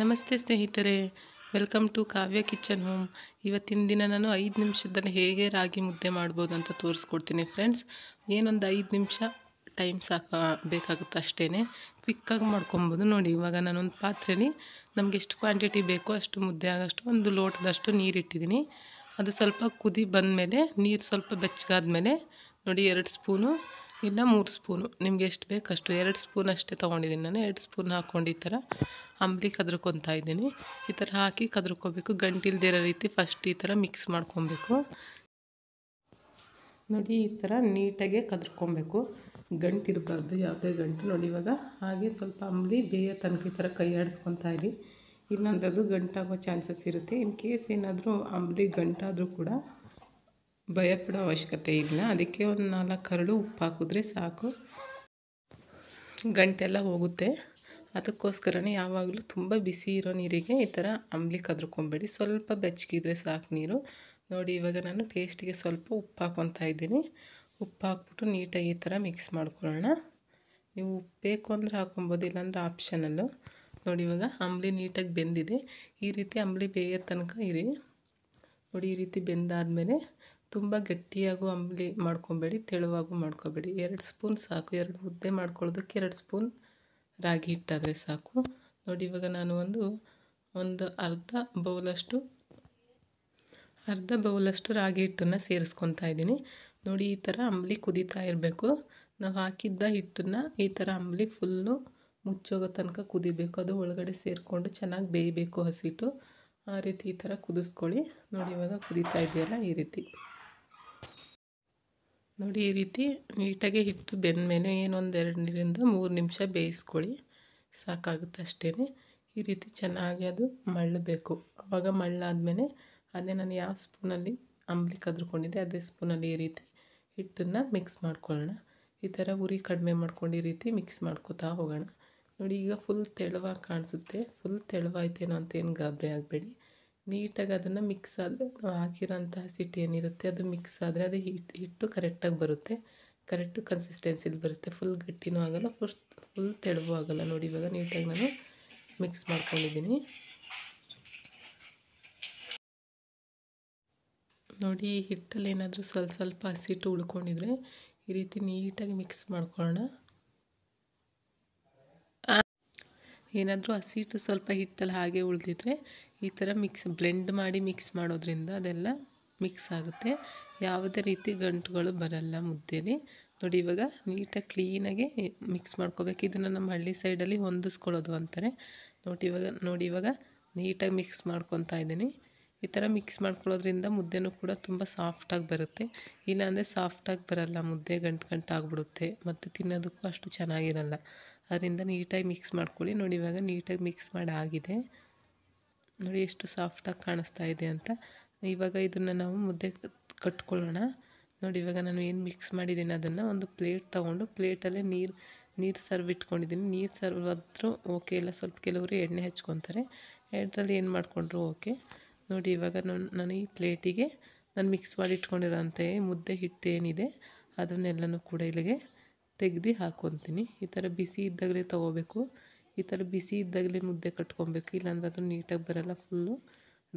ನಮಸ್ತೆ ಸ್ನೇಹಿತರೆ welcome to Kavya kitchen home ಇವತ್ತಿನ ದಿನ ನಾನು ಐದು ನಿಮಿಷದಲ್ಲಿ ಹೇಗೆ ರಾಗಿ ಮುದ್ದೆ ಮಾಡ್ಬೋದು ಅಂತ ತೋರಿಸ್ಕೊಡ್ತೀನಿ ಫ್ರೆಂಡ್ಸ್ ಏನೊಂದು ಐದು ನಿಮಿಷ ಟೈಮ್ ಸಾಕ ಬೇಕಾಗುತ್ತೆ ಅಷ್ಟೇ ಕ್ವಿಕ್ಕಾಗಿ ಮಾಡ್ಕೊಬೋದು ನೋಡಿ ಇವಾಗ ನಾನೊಂದು ಪಾತ್ರೆಲಿ ನಮಗೆ ಎಷ್ಟು ಕ್ವಾಂಟಿಟಿ ಬೇಕೋ ಅಷ್ಟು ಮುದ್ದೆ ಆಗೋಷ್ಟು ಒಂದು ಲೋಟದಷ್ಟು ನೀರಿಟ್ಟಿದ್ದೀನಿ ಅದು ಸ್ವಲ್ಪ ಕುದಿ ಬಂದಮೇಲೆ ನೀರು ಸ್ವಲ್ಪ ಬೆಚ್ಚಗಾದ ಮೇಲೆ ನೋಡಿ ಎರಡು ಸ್ಪೂನು ಇಲ್ಲ ಮೂರು ಸ್ಪೂನು ನಿಮ್ಗೆ ಎಷ್ಟು ಬೇಕು ಅಷ್ಟು ಎರಡು ಸ್ಪೂನ್ ಅಷ್ಟೇ ತೊಗೊಂಡಿದ್ದೀನಿ ನಾನು ಎರಡು ಸ್ಪೂನ್ ಹಾಕ್ಕೊಂಡು ಈ ಥರ ಅಂಬಲಿ ಕದ್ರಕೊತಾ ಇದ್ದೀನಿ ಈ ಥರ ಹಾಕಿ ಕದ್ರಕೋಬೇಕು ಗಂಟಿಲ್ದಿರೋ ರೀತಿ ಫಸ್ಟ್ ಈ ಥರ ಮಿಕ್ಸ್ ಮಾಡ್ಕೊಬೇಕು ನೋಡಿ ಈ ಥರ ನೀಟಾಗೆ ಕದ್ರಕೊಬೇಕು ಗಂಟಿರಬಾರ್ದು ಯಾವುದೇ ಗಂಟು ನೋಡಿ ಇವಾಗ ಹಾಗೆ ಸ್ವಲ್ಪ ಅಂಬಲಿ ಬೇಯ ತನಕ ಈ ಥರ ಕೈ ಆಡಿಸ್ಕೊತಾ ಇರಿ ಇಲ್ಲಾಂದ್ರೆ ಅದು ಗಂಟಾಗೋ ಚಾನ್ಸಸ್ ಇರುತ್ತೆ ಇನ್ ಕೇಸ್ ಏನಾದರೂ ಅಂಬಲಿ ಗಂಟಾದರೂ ಕೂಡ ಭಯಪಡೋ ಅವಶ್ಯಕತೆ ಇಲ್ಲ ಅದಕ್ಕೆ ಒಂದು ನಾಲ್ಕು ಕರಳು ಉಪ್ಪು ಹಾಕಿದ್ರೆ ಸಾಕು ಗಂಟೆಲ್ಲ ಹೋಗುತ್ತೆ ಅದಕ್ಕೋಸ್ಕರನೇ ಯಾವಾಗಲೂ ತುಂಬ ಬಿಸಿ ಇರೋ ನೀರಿಗೆ ಈ ಥರ ಅಂಬ್ಲಿ ಕದ್ರಕೊಂಬೇಡಿ ಸ್ವಲ್ಪ ಬೆಚ್ಚಗಿದ್ರೆ ಸಾಕು ನೀರು ನೋಡಿ ಇವಾಗ ನಾನು ಟೇಸ್ಟಿಗೆ ಸ್ವಲ್ಪ ಉಪ್ಪು ಹಾಕೊತಾ ಇದ್ದೀನಿ ಉಪ್ಪು ಹಾಕ್ಬಿಟ್ಟು ನೀಟಾಗಿ ಈ ಥರ ಮಿಕ್ಸ್ ಮಾಡ್ಕೊಳ್ಳೋಣ ನೀವು ಉಪ್ಪು ಬೇಕು ಅಂದರೆ ಹಾಕೊಬೋದು ಇಲ್ಲಾಂದರೆ ಆಪ್ಷನಲ್ಲು ನೋಡಿ ಇವಾಗ ಅಂಬ್ಲಿ ನೀಟಾಗಿ ಬೆಂದಿದೆ ಈ ರೀತಿ ಅಂಬ್ಲಿ ಬೇಯೋ ತನಕ ಇರಿ ನೋಡಿ ಈ ರೀತಿ ಬೆಂದಾದಮೇಲೆ ತುಂಬ ಗಟ್ಟಿಯಾಗೂ ಅಂಬಲಿ ಮಾಡ್ಕೊಬೇಡಿ ತೆಳುವಾಗೂ ಮಾಡ್ಕೋಬೇಡಿ ಎರಡು ಸ್ಪೂನ್ ಸಾಕು ಎರಡು ಮುದ್ದೆ ಮಾಡ್ಕೊಳ್ಳೋದಕ್ಕೆ ಎರಡು ಸ್ಪೂನ್ ರಾಗಿ ಹಿಟ್ಟಾದರೆ ಸಾಕು ನೋಡಿ ಇವಾಗ ನಾನು ಒಂದು ಒಂದು ಅರ್ಧ ಬೌಲಷ್ಟು ಅರ್ಧ ಬೌಲಷ್ಟು ರಾಗಿ ಹಿಟ್ಟನ್ನು ಸೇರಿಸ್ಕೊತಾ ಇದ್ದೀನಿ ನೋಡಿ ಈ ಥರ ಅಂಬಲಿ ಕುದೀತಾ ಇರಬೇಕು ನಾವು ಹಾಕಿದ್ದ ಹಿಟ್ಟನ್ನು ಈ ಥರ ಅಂಬಲಿ ಫುಲ್ಲು ಮುಚ್ಚೋಗೋ ತನಕ ಕುದಿಬೇಕು ಅದು ಒಳಗಡೆ ಸೇರಿಕೊಂಡು ಚೆನ್ನಾಗಿ ಬೇಯಬೇಕು ಹಸಿಟ್ಟು ಆ ರೀತಿ ಈ ಥರ ಕುದಿಸ್ಕೊಳ್ಳಿ ನೋಡಿ ಇವಾಗ ಕುದೀತಾ ಇದೆಯಲ್ಲ ಈ ರೀತಿ ನೋಡಿ ಈ ರೀತಿ ನೀಟಾಗಿ ಹಿಟ್ಟು ಬೆಂದ ಮೇಲೆ ಏನೊಂದು ಎರಡು ನೀರಿಂದ ಮೂರು ನಿಮಿಷ ಬೇಯಿಸ್ಕೊಳ್ಳಿ ಸಾಕಾಗುತ್ತೆ ಅಷ್ಟೇ ಈ ರೀತಿ ಚೆನ್ನಾಗಿ ಅದು ಮಳ್ಳಬೇಕು ಆವಾಗ ಮಳ್ಳಾದಮೇಲೆ ಅದೇ ನಾನು ಯಾವ ಸ್ಪೂನಲ್ಲಿ ಅಂಬ್ಲಿ ಕದ್ಕೊಂಡಿದ್ದೆ ಅದೇ ಸ್ಪೂನಲ್ಲಿ ಈ ರೀತಿ ಹಿಟ್ಟನ್ನು ಮಿಕ್ಸ್ ಮಾಡ್ಕೊಳ್ಳೋಣ ಈ ಥರ ಉರಿ ಕಡಿಮೆ ಮಾಡ್ಕೊಂಡು ಈ ರೀತಿ ಮಿಕ್ಸ್ ಮಾಡ್ಕೋತಾ ಹೋಗೋಣ ನೋಡಿ ಈಗ ಫುಲ್ ತೆಳುವಾಗಿ ಕಾಣಿಸುತ್ತೆ ಫುಲ್ ತೆಳುವಾಯ್ತೇನೋ ಅಂತೇನು ಗಾಬರಿ ಆಗಬೇಡಿ ನೀಟಾಗಿ ಅದನ್ನು ಮಿಕ್ಸ್ ಆದರೆ ನಾವು ಹಾಕಿರೋಂಥ ಹಸಿಟ್ಟು ಏನಿರುತ್ತೆ ಅದು ಮಿಕ್ಸ್ ಆದರೆ ಅದು ಹಿಟ್ಟು ಹಿಟ್ಟು ಕರೆಕ್ಟಾಗಿ ಬರುತ್ತೆ ಕರೆಕ್ಟು ಕನ್ಸಿಸ್ಟೆನ್ಸಿಲಿ ಬರುತ್ತೆ ಫುಲ್ ಗಟ್ಟಿನೂ ಆಗೋಲ್ಲ ಫಸ್ಟ್ ಫುಲ್ ತೆಳುವು ಆಗಲ್ಲ ನೋಡಿ ಇವಾಗ ನೀಟಾಗಿ ನಾನು ಮಿಕ್ಸ್ ಮಾಡ್ಕೊಂಡಿದ್ದೀನಿ ನೋಡಿ ಹಿಟ್ಟಲ್ಲಿ ಏನಾದರೂ ಸ್ವಲ್ಪ ಸ್ವಲ್ಪ ಹಸಿಟ್ಟು ಉಳ್ಕೊಂಡಿದ್ರೆ ಈ ರೀತಿ ನೀಟಾಗಿ ಮಿಕ್ಸ್ ಮಾಡ್ಕೊಳ್ಳೋಣ ಏನಾದರೂ ಹಸಿ ಹಿಟ್ಟು ಸ್ವಲ್ಪ ಹಿಟ್ಟಲ್ಲಿ ಹಾಗೆ ಉಳಿದಿದ್ರೆ ಈ ಥರ ಮಿಕ್ಸ್ ಬ್ಲೆಂಡ್ ಮಾಡಿ ಮಿಕ್ಸ್ ಮಾಡೋದ್ರಿಂದ ಅದೆಲ್ಲ ಮಿಕ್ಸ್ ಆಗುತ್ತೆ ಯಾವುದೇ ರೀತಿ ಗಂಟುಗಳು ಬರಲ್ಲ ಮುದ್ದೆಲಿ ನೋಡಿ ಇವಾಗ ನೀಟಾಗಿ ಕ್ಲೀನಾಗಿ ಮಿಕ್ಸ್ ಮಾಡ್ಕೋಬೇಕು ಇದನ್ನು ನಮ್ಮ ಹಳ್ಳಿ ಸೈಡಲ್ಲಿ ಹೊಂದಿಸ್ಕೊಳ್ಳೋದು ಅಂತಾರೆ ನೋಡಿ ಇವಾಗ ನೋಡಿ ಇವಾಗ ನೀಟಾಗಿ ಮಿಕ್ಸ್ ಮಾಡ್ಕೊತಾ ಇದ್ದೀನಿ ಈ ಥರ ಮಿಕ್ಸ್ ಮಾಡ್ಕೊಳ್ಳೋದ್ರಿಂದ ಮುದ್ದೆನೂ ಕೂಡ ತುಂಬ ಸಾಫ್ಟಾಗಿ ಬರುತ್ತೆ ಇಲ್ಲಾಂದರೆ ಸಾಫ್ಟಾಗಿ ಬರಲ್ಲ ಮುದ್ದೆ ಗಂಟು ಗಂಟು ಆಗಿಬಿಡುತ್ತೆ ಮತ್ತು ತಿನ್ನೋದಕ್ಕೂ ಅಷ್ಟು ಚೆನ್ನಾಗಿರಲ್ಲ ಅದರಿಂದ ನೀಟಾಗಿ ಮಿಕ್ಸ್ ಮಾಡ್ಕೊಳ್ಳಿ ನೋಡಿ ಇವಾಗ ನೀಟಾಗಿ ಮಿಕ್ಸ್ ಮಾಡಿ ಆಗಿದೆ ನೋಡಿ ಎಷ್ಟು ಸಾಫ್ಟಾಗಿ ಕಾಣಿಸ್ತಾ ಇದೆ ಅಂತ ಇವಾಗ ಇದನ್ನು ನಾವು ಮುದ್ದೆ ಕಟ್ಕೊಳ್ಳೋಣ ನೋಡಿ ಇವಾಗ ನಾನು ಏನು ಮಿಕ್ಸ್ ಮಾಡಿದ್ದೀನಿ ಅದನ್ನು ಒಂದು ಪ್ಲೇಟ್ ತೊಗೊಂಡು ಪ್ಲೇಟಲ್ಲೇ ನೀರು ನೀರು ಸರ್ವ್ ಇಟ್ಕೊಂಡಿದ್ದೀನಿ ನೀರು ಸರ್ವ್ ಆದರೂ ಓಕೆ ಇಲ್ಲ ಸ್ವಲ್ಪ ಕೆಲವರು ಎಣ್ಣೆ ಹಚ್ಕೊತಾರೆ ಎಣ್ಣೆಲ್ಲಿ ಏನು ಮಾಡಿಕೊಂಡ್ರು ಓಕೆ ನೋಡಿ ಇವಾಗ ನಾನು ನಾನು ಈ ಪ್ಲೇಟಿಗೆ ನಾನು ಮಿಕ್ಸ್ ಮಾಡಿ ಇಟ್ಕೊಂಡಿರೋಂತೆಯೇ ಮುದ್ದೆ ಹಿಟ್ಟು ಏನಿದೆ ಅದನ್ನೆಲ್ಲನೂ ಕೂಡ ಇಲ್ಲಿಗೆ ತೆಗ್ದು ಹಾಕ್ಕೊತೀನಿ ಈ ಥರ ಬಿಸಿ ಇದ್ದಾಗಲೇ ತೊಗೋಬೇಕು ಈ ಥರ ಬಿಸಿ ಇದ್ದಾಗಲೇ ಮುದ್ದೆ ಕಟ್ಕೊಬೇಕು ಇಲ್ಲಾಂದ್ರೆ ಅದು ನೀಟಾಗಿ ಬರೋಲ್ಲ ಫುಲ್ಲು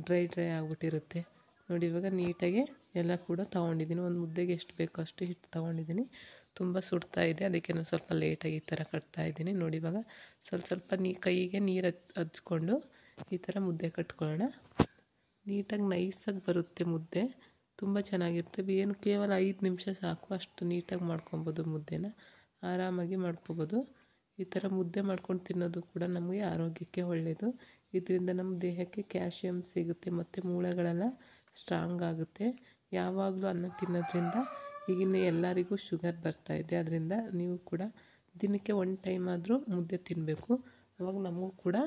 ಡ್ರೈ ಡ್ರೈ ಆಗಿಬಿಟ್ಟಿರುತ್ತೆ ನೋಡಿ ಇವಾಗ ನೀಟಾಗಿ ಎಲ್ಲ ಕೂಡ ತೊಗೊಂಡಿದ್ದೀನಿ ಒಂದು ಮುದ್ದೆಗೆ ಎಷ್ಟು ಬೇಕೋ ಅಷ್ಟು ಹಿಟ್ಟು ತೊಗೊಂಡಿದ್ದೀನಿ ತುಂಬ ಸುಡ್ತಾ ಇದೆ ಅದಕ್ಕೆ ನಾನು ಸ್ವಲ್ಪ ಲೇಟಾಗಿ ಈ ಥರ ಕಟ್ತಾ ಇದ್ದೀನಿ ನೋಡಿ ಇವಾಗ ಸ್ವಲ್ಪ ಸ್ವಲ್ಪ ನೀ ಕೈಗೆ ನೀರು ಹಚ್ ಹಚ್ಕೊಂಡು ಈ ಥರ ಮುದ್ದೆ ಕಟ್ಕೊಳ್ಳೋಣ ನೀಟಾಗಿ ನೈಸಾಗಿ ಬರುತ್ತೆ ಮುದ್ದೆ ತುಂಬ ಚೆನ್ನಾಗಿರ್ತವೆ ಏನು ಕೇವಲ ಐದು ನಿಮಿಷ ಸಾಕು ಅಷ್ಟು ನೀಟಾಗಿ ಮಾಡ್ಕೊಬೋದು ಮುದ್ದೆನ ಆರಾಮಾಗಿ ಮಾಡ್ಕೊಬೋದು ಈ ಥರ ಮುದ್ದೆ ಮಾಡ್ಕೊಂಡು ತಿನ್ನೋದು ಕೂಡ ನಮಗೆ ಆರೋಗ್ಯಕ್ಕೆ ಒಳ್ಳೆಯದು ಇದರಿಂದ ನಮ್ಮ ದೇಹಕ್ಕೆ ಕ್ಯಾಲ್ಶಿಯಮ್ ಸಿಗುತ್ತೆ ಮತ್ತು ಮೂಳೆಗಳೆಲ್ಲ ಸ್ಟ್ರಾಂಗ್ ಆಗುತ್ತೆ ಯಾವಾಗಲೂ ಅನ್ನ ತಿನ್ನೋದ್ರಿಂದ ಈಗಿನ ಎಲ್ಲರಿಗೂ ಶುಗರ್ ಬರ್ತಾ ಇದೆ ಅದರಿಂದ ನೀವು ಕೂಡ ದಿನಕ್ಕೆ ಒನ್ ಟೈಮ್ ಆದರೂ ಮುದ್ದೆ ತಿನ್ನಬೇಕು ಅವಾಗ ನಮಗೂ ಕೂಡ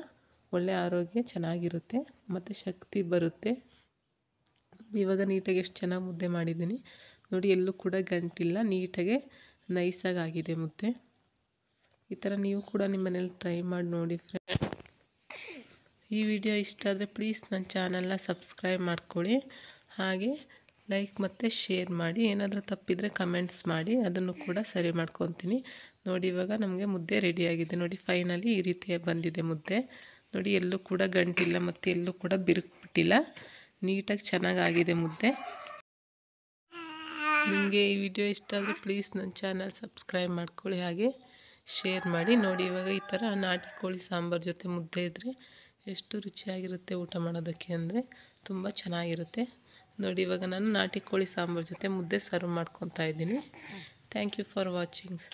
ಒಳ್ಳೆಯ ಆರೋಗ್ಯ ಚೆನ್ನಾಗಿರುತ್ತೆ ಮತ್ತು ಶಕ್ತಿ ಬರುತ್ತೆ ಇವಾಗ ನೀಟಾಗಿ ಎಷ್ಟು ಚೆನ್ನಾಗಿ ಮುದ್ದೆ ಮಾಡಿದ್ದೀನಿ ನೋಡಿ ಎಲ್ಲೂ ಕೂಡ ಗಂಟಿಲ್ಲ ನೀಟಾಗೆ ನೈಸಾಗಿ ಆಗಿದೆ ಮುದ್ದೆ ಈ ಥರ ನೀವು ಕೂಡ ನಿಮ್ಮ ಮನೇಲಿ ಟ್ರೈ ಮಾಡಿ ನೋಡಿ ಫ್ರೆಂಡ್ ಈ ವಿಡಿಯೋ ಇಷ್ಟ ಆದರೆ ಪ್ಲೀಸ್ ನನ್ನ ಚಾನಲ್ನ ಸಬ್ಸ್ಕ್ರೈಬ್ ಮಾಡ್ಕೊಳ್ಳಿ ಹಾಗೆ ಲೈಕ್ ಮತ್ತು ಶೇರ್ ಮಾಡಿ ಏನಾದರೂ ತಪ್ಪಿದರೆ ಕಮೆಂಟ್ಸ್ ಮಾಡಿ ಅದನ್ನು ಕೂಡ ಸರಿ ಮಾಡ್ಕೊತೀನಿ ನೋಡಿ ಇವಾಗ ನಮಗೆ ಮುದ್ದೆ ರೆಡಿಯಾಗಿದೆ ನೋಡಿ ಫೈನಲಿ ಈ ರೀತಿಯ ಬಂದಿದೆ ಮುದ್ದೆ ನೋಡಿ ಎಲ್ಲೂ ಕೂಡ ಗಂಟಿಲ್ಲ ಮತ್ತು ಎಲ್ಲೂ ಕೂಡ ಬಿರುಕ್ಬಿಟ್ಟಿಲ್ಲ ನೀಟಾಗಿ ಚೆನ್ನಾಗಾಗಿದೆ ಮುದ್ದೆ ನಿಮಗೆ ಈ ವಿಡಿಯೋ ಇಷ್ಟ ಆದರೆ ಪ್ಲೀಸ್ ನನ್ನ ಚಾನಲ್ ಸಬ್ಸ್ಕ್ರೈಬ್ ಮಾಡ್ಕೊಳ್ಳಿ ಹಾಗೆ ಶೇರ್ ಮಾಡಿ ನೋಡಿ ಇವಾಗ ಈ ಥರ ನಾಟಿ ಕೋಳಿ ಸಾಂಬಾರು ಜೊತೆ ಮುದ್ದೆ ಇದ್ದರೆ ಎಷ್ಟು ರುಚಿಯಾಗಿರುತ್ತೆ ಊಟ ಮಾಡೋದಕ್ಕೆ ಅಂದರೆ ತುಂಬ ಚೆನ್ನಾಗಿರುತ್ತೆ ನೋಡಿ ಇವಾಗ ನಾನು ನಾಟಿ ಕೋಳಿ ಸಾಂಬಾರು ಜೊತೆ ಮುದ್ದೆ ಸರ್ವ್ ಮಾಡ್ಕೊತಾ ಇದ್ದೀನಿ ಥ್ಯಾಂಕ್ ಯು ಫಾರ್ ವಾಚಿಂಗ್